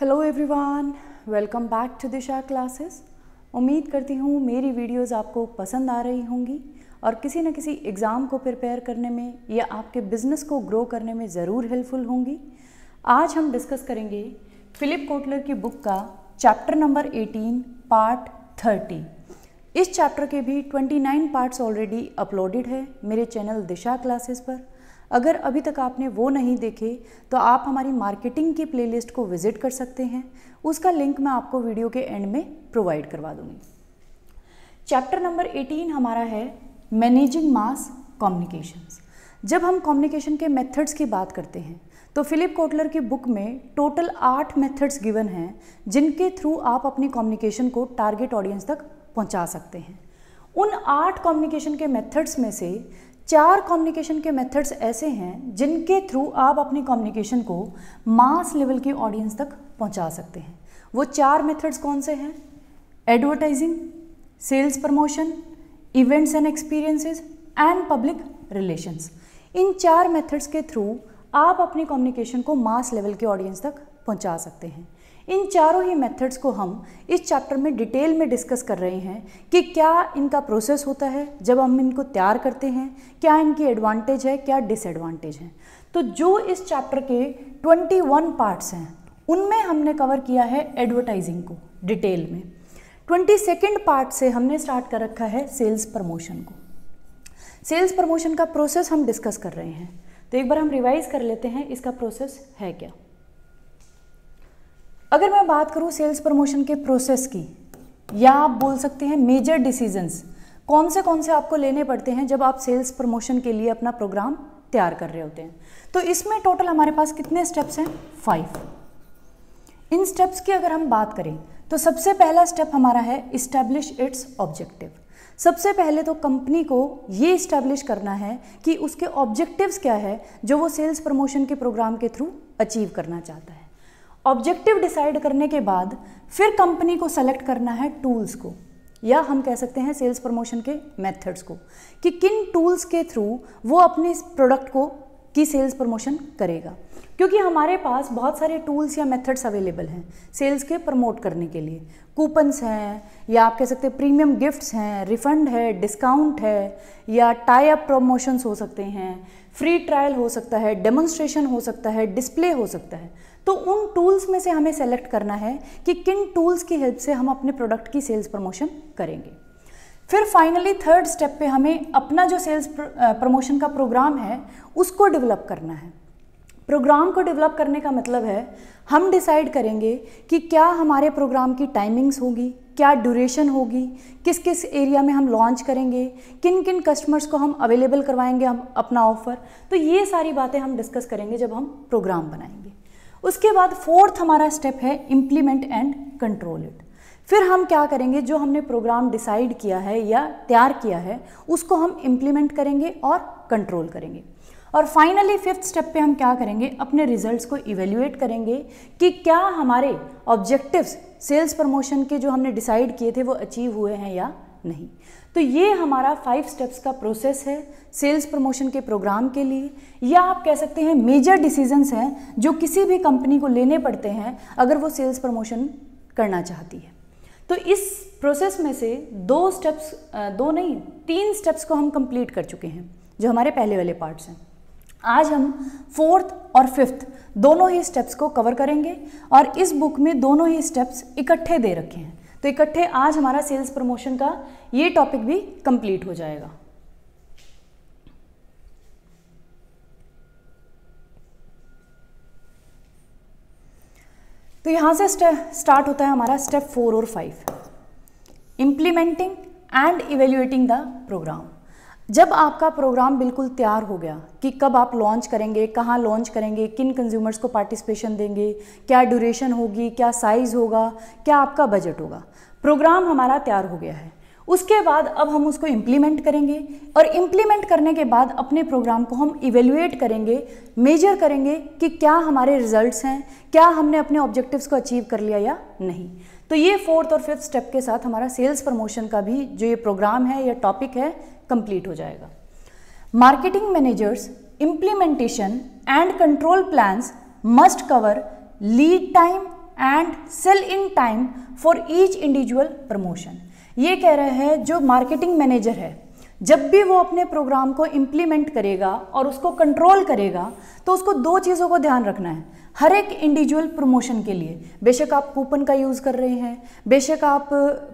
Hello everyone welcome back to Disha classes उम्मीद करती हूँ मेरी वीडियोस आपको पसंद आ रही होंगी और किसी न किसी एग्ज़ाम को प्रिपेयर करने में या आपके बिजनेस को ग्रो करने में ज़रूर हेल्पफुल होंगी आज हम डिस्कस करेंगे फ़िलिप कोटलर की बुक का चैप्टर नंबर 18 पार्ट 30 इस चैप्टर के भी 29 पार्ट्स ऑलरेडी अपलोडेड है मेरे चैनल दिशा क्लासेस पर अगर अभी तक आपने वो नहीं देखे तो आप हमारी मार्केटिंग की प्लेलिस्ट को विज़िट कर सकते हैं उसका लिंक मैं आपको वीडियो के एंड में प्रोवाइड करवा दूँगी चैप्टर नंबर 18 हमारा है मैनेजिंग मास कम्युनिकेशंस जब हम कम्युनिकेशन के मेथड्स की बात करते हैं तो फिलिप कोटलर की बुक में टोटल आठ मेथड्स गिवन हैं जिनके थ्रू आप अपनी कम्युनिकेशन को टारगेट ऑडियंस तक पहुंचा सकते हैं उन आठ कम्युनिकेशन के मेथड्स में से चार कम्युनिकेशन के मेथड्स ऐसे हैं जिनके थ्रू आप अपनी कम्युनिकेशन को मास लेवल के ऑडियंस तक पहुंचा सकते हैं वो चार मेथड्स कौन से हैं advertising sales promotion events and experiences and public relations इन चार मेथड्स के थ्रू आप अपनी कम्युनिकेशन को मास लेवल के ऑडियंस तक पहुंचा सकते हैं इन चारों ही मेथड्स को हम इस चैप्टर में डिटेल में डिस्कस कर रहे हैं कि क्या इनका प्रोसेस होता है जब हम इनको तैयार करते हैं क्या इनकी एडवांटेज है क्या डिसएडवांटेज है तो जो इस चैप्टर के 21 पार्ट्स हैं उनमें हमने कवर किया है एडवर्टाइजिंग को डिटेल में ट्वेंटी सेकेंड पार्ट से हमने स्टार्ट कर रखा है सेल्स प्रमोशन को सेल्स प्रमोशन का प्रोसेस हम डिस्कस कर रहे हैं तो एक बार हम रिवाइज कर लेते हैं इसका प्रोसेस है क्या अगर मैं बात करूँ सेल्स प्रमोशन के प्रोसेस की या आप बोल सकते हैं मेजर डिसीजंस कौन से कौन से आपको लेने पड़ते हैं जब आप सेल्स प्रमोशन के लिए अपना प्रोग्राम तैयार कर रहे होते हैं तो इसमें टोटल हमारे पास कितने स्टेप्स हैं फाइव इन स्टेप्स की अगर हम बात करें तो सबसे पहला स्टेप हमारा है इस्टेब्लिश इट्स ऑब्जेक्टिव सबसे पहले तो कंपनी को ये इस्टेब्लिश करना है कि उसके ऑब्जेक्टिव्स क्या है जो वो सेल्स प्रमोशन के प्रोग्राम के थ्रू अचीव करना चाहता है ऑब्जेक्टिव डिसाइड करने के बाद फिर कंपनी को सेलेक्ट करना है टूल्स को या हम कह सकते हैं सेल्स प्रमोशन के मेथड्स को कि किन टूल्स के थ्रू वो अपने इस प्रोडक्ट को की सेल्स प्रमोशन करेगा क्योंकि हमारे पास बहुत सारे टूल्स या मेथड्स अवेलेबल हैं सेल्स के प्रमोट करने के लिए कूपन्स हैं या आप कह सकते हैं प्रीमियम गिफ्ट्स हैं रिफंड है डिस्काउंट है या टाई अप प्रमोशंस हो सकते हैं फ्री ट्रायल हो सकता है डेमोन्स्ट्रेशन हो सकता है डिस्प्ले हो सकता है तो उन टूल्स में से हमें सेलेक्ट करना है कि किन टूल्स की हेल्प से हम अपने प्रोडक्ट की सेल्स प्रमोशन करेंगे फिर फाइनली थर्ड स्टेप पे हमें अपना जो सेल्स प्रमोशन का प्रोग्राम है उसको डेवलप करना है प्रोग्राम को डेवलप करने का मतलब है हम डिसाइड करेंगे कि क्या हमारे प्रोग्राम की टाइमिंग्स होगी क्या ड्यूरेशन होगी किस किस एरिया में हम लॉन्च करेंगे किन किन कस्टमर्स को हम अवेलेबल करवाएंगे हम अपना ऑफ़र तो ये सारी बातें हम डिस्कस करेंगे जब हम प्रोग्राम बनाएंगे उसके बाद फोर्थ हमारा स्टेप है इम्प्लीमेंट एंड कंट्रोल इट फिर हम क्या करेंगे जो हमने प्रोग्राम डिसाइड किया है या तैयार किया है उसको हम इम्प्लीमेंट करेंगे और कंट्रोल करेंगे और फाइनली फिफ्थ स्टेप पे हम क्या करेंगे अपने रिजल्ट्स को इवेल्युएट करेंगे कि क्या हमारे ऑब्जेक्टिव्स सेल्स प्रमोशन के जो हमने डिसाइड किए थे वो अचीव हुए हैं या नहीं तो ये हमारा फाइव स्टेप्स का प्रोसेस है सेल्स प्रमोशन के प्रोग्राम के लिए या आप कह सकते हैं मेजर डिसीजंस हैं जो किसी भी कंपनी को लेने पड़ते हैं अगर वो सेल्स प्रमोशन करना चाहती है तो इस प्रोसेस में से दो स्टेप्स दो नहीं तीन स्टेप्स को हम कंप्लीट कर चुके हैं जो हमारे पहले वाले पार्ट्स हैं आज हम फोर्थ और फिफ्थ दोनों ही स्टेप्स को कवर करेंगे और इस बुक में दोनों ही स्टेप्स इकट्ठे दे रखे हैं तो इकट्ठे आज हमारा सेल्स प्रमोशन का ये टॉपिक भी कंप्लीट हो जाएगा तो यहां से स्टार्ट होता है हमारा स्टेप फोर और five implementing and evaluating the program जब आपका प्रोग्राम बिल्कुल तैयार हो गया कि कब आप लॉन्च करेंगे कहाँ लॉन्च करेंगे किन कंज्यूमर्स को पार्टिसिपेशन देंगे क्या ड्यूरेशन होगी क्या साइज़ होगा क्या आपका बजट होगा प्रोग्राम हमारा तैयार हो गया है उसके बाद अब हम उसको इम्प्लीमेंट करेंगे और इम्प्लीमेंट करने के बाद अपने प्रोग्राम को हम इवेल्युएट करेंगे मेजर करेंगे कि क्या हमारे रिजल्ट्स हैं क्या हमने अपने ऑब्जेक्टिव्स को अचीव कर लिया या नहीं तो ये फोर्थ और फिफ्थ स्टेप के साथ हमारा सेल्स प्रमोशन का भी जो ये प्रोग्राम है या टॉपिक है कंप्लीट हो जाएगा marketing managers implementation and control plans must cover lead time and sell in time for each individual promotion ये कह रहे हैं जो मार्केटिंग मैनेजर है जब भी वो अपने प्रोग्राम को इम्प्लीमेंट करेगा और उसको कंट्रोल करेगा तो उसको दो चीज़ों को ध्यान रखना है हर एक इंडिविजुअल प्रमोशन के लिए बेशक आप कूपन का यूज़ कर रहे हैं बेशक आप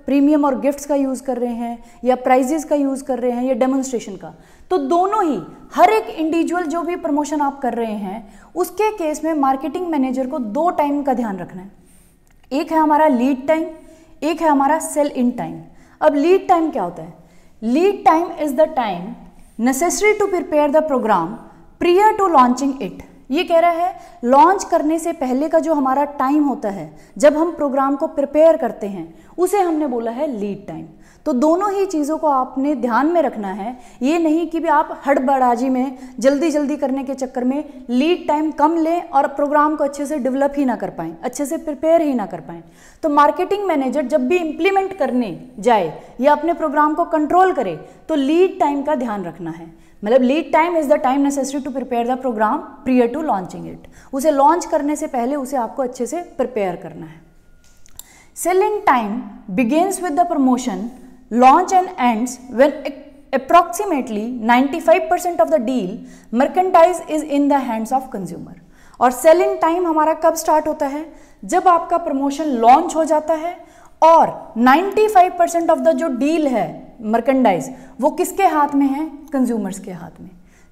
प्रीमियम और गिफ्ट्स का यूज़ कर रहे हैं या प्राइजेस का यूज़ कर रहे हैं या डेमोन्स्ट्रेशन का तो दोनों ही हर एक इंडिविजुअल जो भी प्रमोशन आप कर रहे हैं उसके केस में मार्केटिंग मैनेजर को दो टाइम का ध्यान रखना है एक है हमारा लीड टाइम एक है हमारा सेल इन टाइम अब लीड टाइम क्या होता है Lead time is the time necessary to prepare the program prior to launching it. ये कह रहा है लॉन्च करने से पहले का जो हमारा टाइम होता है जब हम प्रोग्राम को प्रिपेयर करते हैं उसे हमने बोला है लीड टाइम तो दोनों ही चीज़ों को आपने ध्यान में रखना है ये नहीं कि भी आप हड़बड़ाजी में जल्दी जल्दी करने के चक्कर में लीड टाइम कम लें और प्रोग्राम को अच्छे से डेवलप ही ना कर पाएँ अच्छे से प्रिपेयर ही ना कर पाएँ तो मार्केटिंग मैनेजर जब भी इम्प्लीमेंट करने जाए या अपने प्रोग्राम को कंट्रोल करे तो लीड टाइम का ध्यान रखना है मतलब lead time is the time necessary to prepare the program prior to launching it उसे लॉन्च करने से पहले उसे आपको अच्छे से प्रिपेयर करना है selling time begins with the promotion launch and ends when approximately 95% of the deal merchandise is in the hands of consumer और सेल इन टाइम हमारा कब स्टार्ट होता है जब आपका प्रमोशन लॉन्च हो जाता है और 95% ऑफ द जो डील है मर्केंडाइज वो किसके हाथ में है कंज्यूमर्स के हाथ में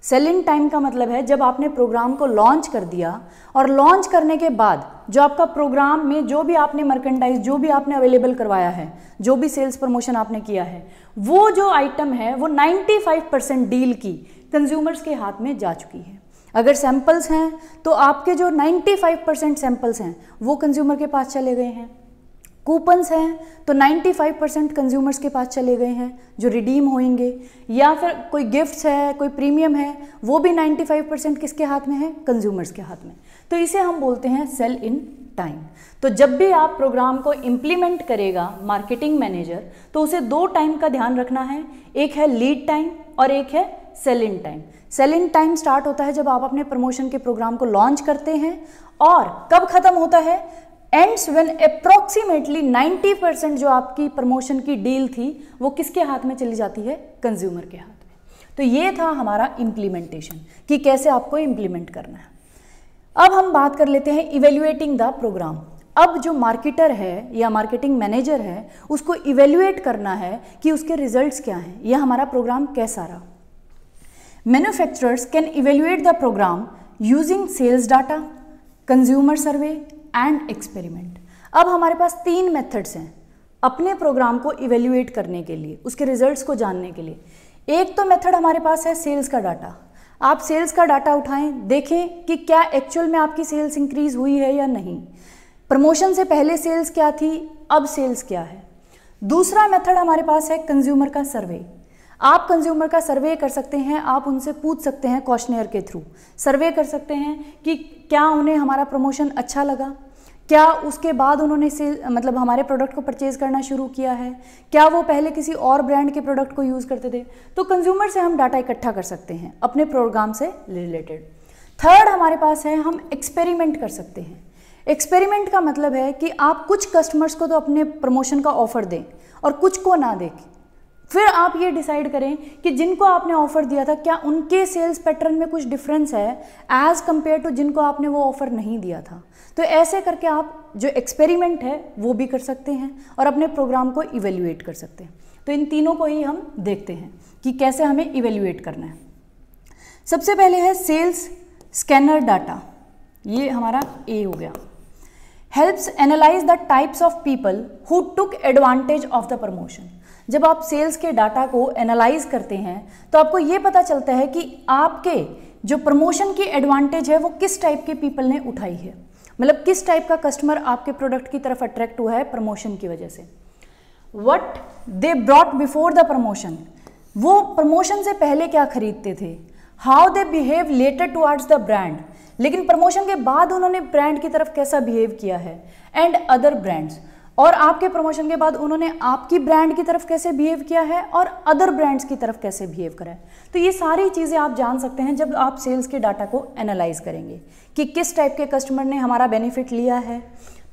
सेल इन टाइम का मतलब है जब आपने प्रोग्राम को लॉन्च कर दिया और लॉन्च करने के बाद जो आपका प्रोग्राम में जो भी आपने मर्केंडाइज जो भी आपने अवेलेबल करवाया है जो भी सेल्स प्रमोशन आपने किया है वो जो आइटम है वो 95 परसेंट डील की कंज्यूमर्स के हाथ में जा चुकी है अगर सैंपल्स हैं तो आपके जो 95 परसेंट सैंपल्स हैं वो कंज्यूमर के पास चले गए हैं कूपन्स हैं तो 95 परसेंट कंज्यूमर्स के पास चले गए हैं जो रिडीम होंगे या फिर कोई गिफ्ट्स है कोई प्रीमियम है वो भी 95 परसेंट किसके हाथ में है कंज्यूमर्स के हाथ में तो इसे हम बोलते हैं सेल इन टाइम तो जब भी आप प्रोग्राम को इम्प्लीमेंट करेगा मार्केटिंग मैनेजर तो उसे दो टाइम का ध्यान रखना है एक है लीड टाइम और एक है sell in time sell in time start होता है जब आप अपने प्रमोशन के प्रोग्राम को लॉन्च करते हैं और कब खत्म होता है एंड्स व्हेन अप्रोक्सीमेटली 90 परसेंट जो आपकी प्रमोशन की डील थी वो किसके हाथ में चली जाती है कंज्यूमर के हाथ में तो ये था हमारा इम्प्लीमेंटेशन कि कैसे आपको इम्प्लीमेंट करना है अब हम बात कर लेते हैं इवेल्युएटिंग द प्रोग्राम अब जो मार्केटर है या मार्केटिंग मैनेजर है उसको इवेल्युएट करना है कि उसके रिजल्ट्स क्या हैं यह हमारा प्रोग्राम कैसा रहा manufacturers can evaluate the program using sales data consumer survey and experiment अब हमारे पास तीन मेथड्स हैं अपने प्रोग्राम को इवेल्यूएट करने के लिए उसके रिजल्ट्स को जानने के लिए एक तो मेथड हमारे पास है सेल्स का डाटा आप सेल्स का डाटा उठाएं देखें कि क्या एक्चुअल में आपकी सेल्स इंक्रीज हुई है या नहीं प्रमोशन से पहले सेल्स क्या थी अब सेल्स क्या है दूसरा मेथड हमारे पास है कंज्यूमर का सर्वे आप कंज्यूमर का सर्वे कर सकते हैं आप उनसे पूछ सकते हैं क्वेश्चनियर के थ्रू सर्वे कर सकते हैं कि क्या उन्हें हमारा प्रमोशन अच्छा लगा क्या उसके बाद उन्होंने से मतलब हमारे प्रोडक्ट को परचेज करना शुरू किया है क्या वो पहले किसी और ब्रांड के प्रोडक्ट को यूज़ करते थे तो कंज्यूमर से हम डाटा इकट्ठा कर सकते हैं अपने प्रोग्राम से रिलेटेड थर्ड हमारे पास है हम एक्सपेरिमेंट कर सकते हैं एक्सपेरिमेंट का मतलब है कि आप कुछ कस्टमर्स को तो अपने प्रमोशन का ऑफर दें और कुछ को ना दें फिर आप ये डिसाइड करें कि जिनको आपने ऑफ़र दिया था क्या उनके सेल्स पैटर्न में कुछ डिफरेंस है एज़ कम्पेयर टू जिनको आपने वो ऑफ़र नहीं दिया था तो ऐसे करके आप जो एक्सपेरिमेंट है वो भी कर सकते हैं और अपने प्रोग्राम को इवेल्यूएट कर सकते हैं तो इन तीनों को ही हम देखते हैं कि कैसे हमें इवेल्यूएट करना है सबसे पहले है सेल्स स्कैनर डाटा ये हमारा ए हो गया helps analyze the types of people who took advantage of the promotion जब आप सेल्स के डाटा को एनालाइज करते हैं तो आपको ये पता चलता है कि आपके जो प्रमोशन की एडवांटेज है वो किस टाइप के पीपल ने उठाई है मतलब किस टाइप का कस्टमर आपके प्रोडक्ट की तरफ अट्रैक्ट हुआ है प्रमोशन की वजह से what they brought before the promotion वो प्रमोशन से पहले क्या खरीदते थे how they behave later towards the brand लेकिन प्रमोशन के बाद उन्होंने ब्रांड की तरफ कैसा बिहेव किया है एंड अदर ब्रांड्स और आपके प्रमोशन के बाद उन्होंने आपकी ब्रांड की तरफ कैसे बिहेव किया है और अदर ब्रांड्स की तरफ कैसे बिहेव करा है तो ये सारी चीज़ें आप जान सकते हैं जब आप सेल्स के डाटा को एनालाइज करेंगे कि किस टाइप के कस्टमर ने हमारा बेनिफिट लिया है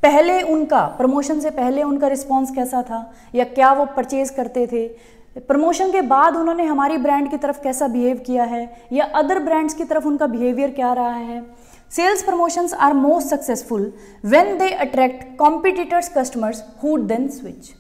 पहले उनका प्रमोशन से पहले उनका रिस्पॉन्स कैसा था या क्या वो परचेज करते थे प्रमोशन के बाद उन्होंने हमारी ब्रांड की तरफ कैसा बिहेव किया है या अदर ब्रांड्स की तरफ उनका बिहेवियर क्या रहा है sales promotions are most successful when they attract competitors customers who then switch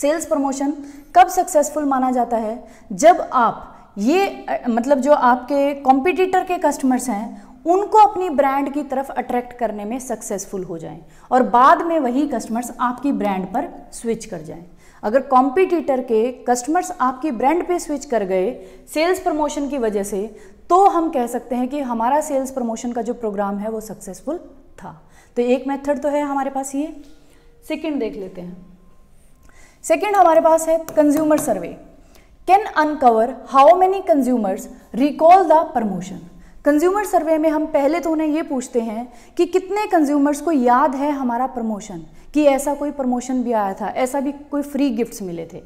sales promotion कब सक्सेसफुल माना जाता है जब आप ये मतलब जो आपके कॉम्पिटिटर के कस्टमर्स हैं उनको अपनी ब्रांड की तरफ अट्रैक्ट करने में सक्सेसफुल हो जाएं और बाद में वही कस्टमर्स आपकी ब्रांड पर स्विच कर जाएं अगर कॉम्पिटिटर के कस्टमर्स आपकी ब्रांड पे स्विच कर गए सेल्स प्रमोशन की वजह से तो हम कह सकते हैं कि हमारा सेल्स प्रमोशन का जो प्रोग्राम है वो सक्सेसफुल था तो एक मेथड तो है हमारे पास ये सेकंड देख लेते हैं सेकंड हमारे पास है consumer survey can uncover how many consumers recall the promotion consumer survey में हम पहले तो उन्हें ये पूछते हैं कि कितने कंज्यूमर्स को याद है हमारा प्रमोशन कि ऐसा कोई प्रमोशन भी आया था ऐसा भी कोई फ्री गिफ्ट्स मिले थे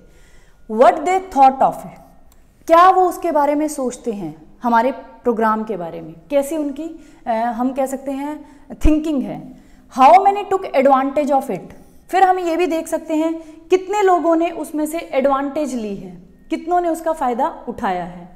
what they thought of it क्या वो उसके बारे में सोचते हैं हमारे प्रोग्राम के बारे में कैसी उनकी आ, हम कह सकते हैं थिंकिंग है how many took advantage of it फिर हम ये भी देख सकते हैं कितने लोगों ने उसमें से एडवांटेज ली है कितनों ने उसका फ़ायदा उठाया है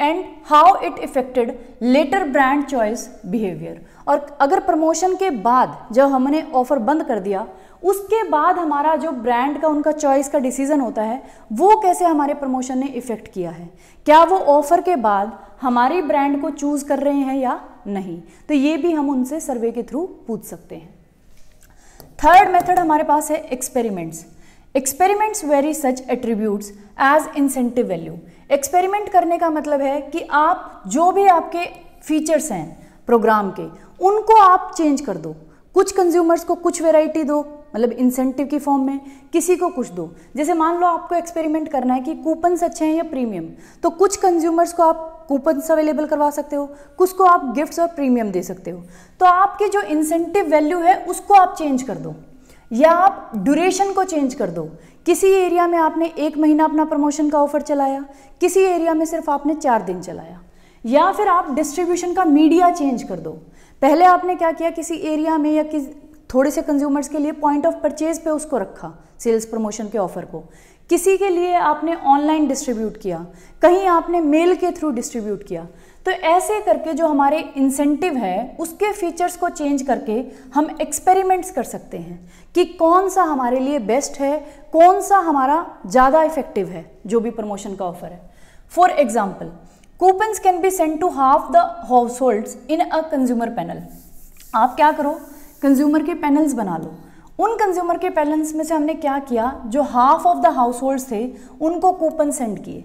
and how it affected later brand choice behaviour और अगर प्रमोशन के बाद जब हमने ऑफर बंद कर दिया उसके बाद हमारा जो ब्रांड का उनका चॉइस का डिसीजन होता है वो कैसे हमारे प्रमोशन ने इफेक्ट किया है क्या वो ऑफर के बाद हमारे ब्रांड को चूज कर रहे हैं या नहीं तो ये भी हम उनसे सर्वे के थ्रू पूछ सकते हैं थर्ड मेथड हमारे पास है experiments experiments vary such attributes as incentive value experiment करने का मतलब है कि आप जो भी आपके फीचर्स हैं प्रोग्राम के उनको आप चेंज कर दो कुछ कंज्यूमर्स को कुछ वेराइटी दो मतलब इंसेंटिव की फॉर्म में किसी को कुछ दो जैसे मान लो आपको एक्सपेरिमेंट करना है कि कूपन्स अच्छे हैं या प्रीमियम तो कुछ कंज्यूमर्स को आप कूपन्स अवेलेबल करवा सकते हो कुछ को आप गिफ्ट्स और प्रीमियम दे सकते हो तो आपके जो इंसेंटिव वैल्यू है उसको आप चेंज कर दो या आप ड्यूरेशन को चेंज कर दो किसी एरिया में आपने एक महीना अपना प्रमोशन का ऑफर चलाया किसी एरिया में सिर्फ आपने चार दिन चलाया या फिर आप डिस्ट्रीब्यूशन का मीडिया चेंज कर दो पहले आपने क्या किया किसी एरिया में या किस थोड़े से कंज्यूमर्स के लिए पॉइंट ऑफ परचेज पे उसको रखा सेल्स प्रमोशन के ऑफर को किसी के लिए आपने ऑनलाइन डिस्ट्रीब्यूट किया कहीं आपने मेल के थ्रू डिस्ट्रीब्यूट किया तो ऐसे करके जो हमारे इंसेंटिव है उसके फीचर्स को चेंज करके हम एक्सपेरिमेंट्स कर सकते हैं कि कौन सा हमारे लिए बेस्ट है कौन सा हमारा ज़्यादा इफेक्टिव है जो भी प्रमोशन का ऑफर है for example coupons can be send to half the households in a consumer panel आप क्या करो कंज्यूमर के पैनल्स बना लो उन कंज्यूमर के बैलेंस में से हमने क्या किया जो half of the household थे उनको कूपन सेंड किए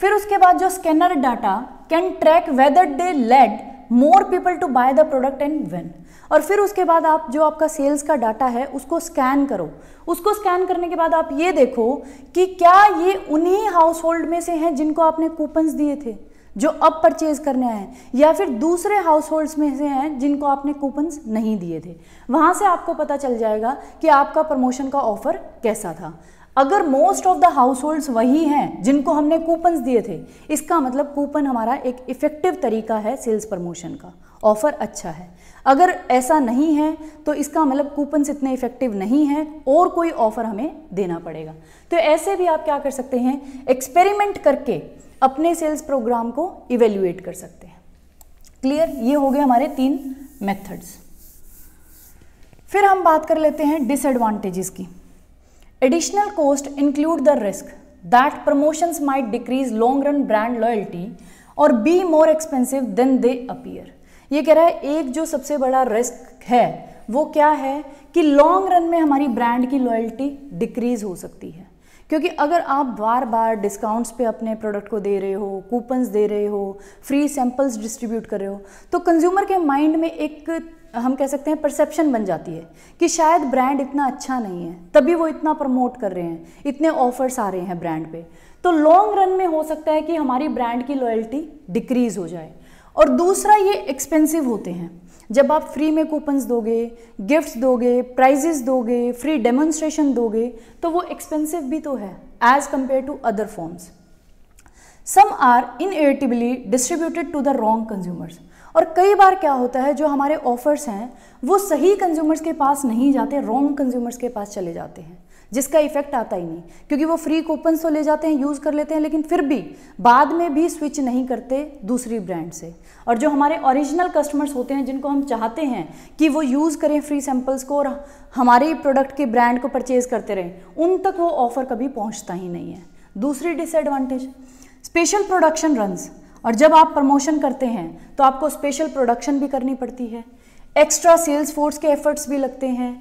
फिर उसके बाद जो scanner data can track whether they led more people to buy the product and when और फिर उसके बाद आप जो आपका सेल्स का डाटा है उसको स्कैन करो उसको स्कैन करने के बाद आप ये देखो कि क्या ये उन्हीं हाउस होल्ड में से हैं जिनको आपने कूपन्स दिए थे जो अब परचेज करने आए हैं या फिर दूसरे हाउस होल्ड्स में से हैं जिनको आपने कूपन्स नहीं दिए थे वहां से आपको पता चल जाएगा कि आपका प्रमोशन का ऑफर कैसा था अगर most of the households वही हैं जिनको हमने कूपन्स दिए थे इसका मतलब कूपन हमारा एक इफ़ेक्टिव तरीका है सेल्स प्रमोशन का ऑफ़र अच्छा है अगर ऐसा नहीं है तो इसका मतलब कूपन्स इतने इफ़ेक्टिव नहीं है और कोई ऑफ़र हमें देना पड़ेगा तो ऐसे भी आप क्या कर सकते हैं एक्सपेरिमेंट करके अपने सेल्स प्रोग्राम को इवेल्युएट कर सकते हैं क्लियर ये हो गए हमारे तीन मेथड्स फिर हम बात कर लेते हैं डिसएडवांटेजेस की additional cost include the risk that promotions might decrease long run brand loyalty और be more expensive than they appear ये कह रहा है एक जो सबसे बड़ा रिस्क है वो क्या है कि लॉन्ग रन में हमारी ब्रांड की लॉयल्टी डिक्रीज हो सकती है क्योंकि अगर आप बार बार डिस्काउंट्स पे अपने प्रोडक्ट को दे रहे हो कूपन्स दे रहे हो फ्री सैम्पल्स डिस्ट्रीब्यूट कर रहे हो तो कंज्यूमर के माइंड में एक हम कह सकते हैं परसेप्शन बन जाती है कि शायद ब्रांड इतना अच्छा नहीं है तभी वो इतना प्रमोट कर रहे हैं इतने ऑफर्स आ रहे हैं ब्रांड पे तो लॉन्ग रन में हो सकता है कि हमारी ब्रांड की लॉयल्टी डिक्रीज हो जाए और दूसरा ये एक्सपेंसिव होते हैं जब आप फ्री में कूपन्स दोगे गिफ्ट्स दोगे प्राइजेस दोगे फ्री डेमोन्स्ट्रेशन दोगे तो वो एक्सपेंसिव भी तो है as compare to other forms some are inevitably distributed to the wrong consumers और कई बार क्या होता है जो हमारे ऑफर्स हैं वो सही कंज्यूमर्स के पास नहीं जाते रॉन्ग कंज्यूमर्स के पास चले जाते हैं जिसका इफेक्ट आता ही नहीं क्योंकि वो फ्री कूपन तो ले जाते हैं यूज़ कर लेते हैं लेकिन फिर भी बाद में भी स्विच नहीं करते दूसरी ब्रांड से और जो हमारे ओरिजिनल कस्टमर्स होते हैं जिनको हम चाहते हैं कि वो यूज़ करें फ्री सैम्पल्स को और हमारे प्रोडक्ट के ब्रांड को परचेज़ करते रहें उन तक वो ऑफ़र कभी पहुँचता ही नहीं है दूसरी डिसएडवांटेज स्पेशल प्रोडक्शन रन्स और जब आप प्रमोशन करते हैं तो आपको स्पेशल प्रोडक्शन भी करनी पड़ती है एक्स्ट्रा सेल्स फोर्स के एफर्ट्स भी लगते हैं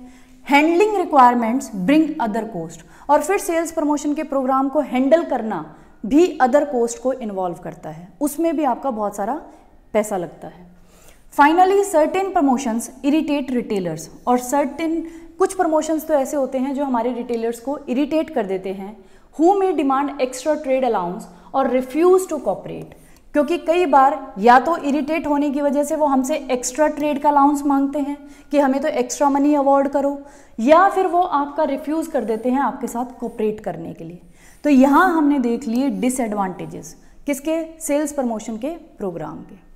handling requirements bring other cost और फिर सेल्स प्रमोशन के प्रोग्राम को हैंडल करना भी अदर कोस्ट को इन्वॉल्व करता है उसमें भी आपका बहुत सारा पैसा लगता है finally certain promotions irritate retailers और सर्टेन कुछ प्रमोशंस तो ऐसे होते हैं जो हमारे रिटेलर्स को इरिटेट कर देते हैं who may demand extra trade allowance और रिफ्यूज टू कॉपरेट क्योंकि कई बार या तो इरिटेट होने की वजह से वो हमसे एक्स्ट्रा ट्रेड का अलाउंस मांगते हैं कि हमें तो एक्स्ट्रा मनी अवॉर्ड करो या फिर वो आपका रिफ्यूज़ कर देते हैं आपके साथ कॉपरेट करने के लिए तो यहाँ हमने देख लिए डिसएडवांटेजेस किसके सेल्स प्रमोशन के प्रोग्राम के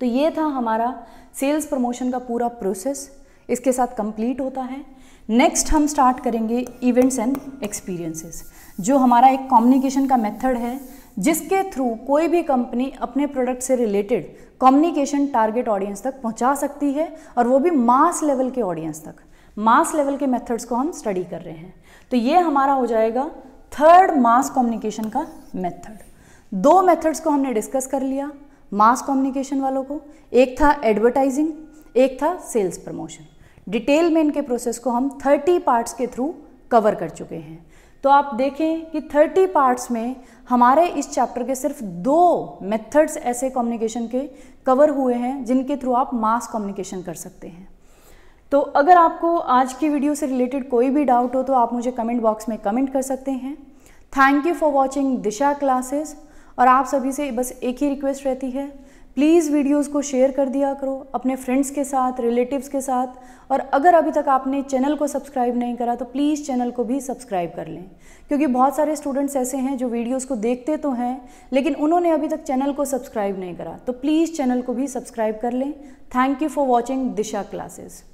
तो ये था हमारा सेल्स प्रमोशन का पूरा प्रोसेस इसके साथ कंप्लीट होता है नेक्स्ट हम स्टार्ट करेंगे इवेंट्स एंड एक्सपीरियंसेस जो हमारा एक कम्युनिकेशन का मेथड है जिसके थ्रू कोई भी कंपनी अपने प्रोडक्ट से रिलेटेड कम्युनिकेशन टारगेट ऑडियंस तक पहुंचा सकती है और वो भी मास लेवल के ऑडियंस तक मास लेवल के मेथड्स को हम स्टडी कर रहे हैं तो ये हमारा हो जाएगा थर्ड मास कम्युनिकेशन का मेथड दो मेथड्स को हमने डिस्कस कर लिया मास कम्युनिकेशन वालों को एक था एडवर्टाइजिंग एक था सेल्स प्रमोशन डिटेल में इनके प्रोसेस को हम 30 पार्ट्स के थ्रू कवर कर चुके हैं तो आप देखें कि 30 पार्ट्स में हमारे इस चैप्टर के सिर्फ दो मेथड्स ऐसे कम्युनिकेशन के कवर हुए हैं जिनके थ्रू आप मास कम्युनिकेशन कर सकते हैं तो अगर आपको आज की वीडियो से रिलेटेड कोई भी डाउट हो तो आप मुझे कमेंट बॉक्स में कमेंट कर सकते हैं thank you for watching Disha classes और आप सभी से बस एक ही रिक्वेस्ट रहती है प्लीज़ वीडियोस को शेयर कर दिया करो अपने फ्रेंड्स के साथ रिलेटिव्स के साथ और अगर अभी तक आपने चैनल को सब्सक्राइब नहीं करा तो प्लीज़ चैनल को भी सब्सक्राइब कर लें क्योंकि बहुत सारे स्टूडेंट्स ऐसे हैं जो वीडियोस को देखते तो हैं लेकिन उन्होंने अभी तक चैनल को सब्सक्राइब नहीं करा तो प्लीज़ चैनल को भी सब्सक्राइब कर लें thank you for watching Disha classes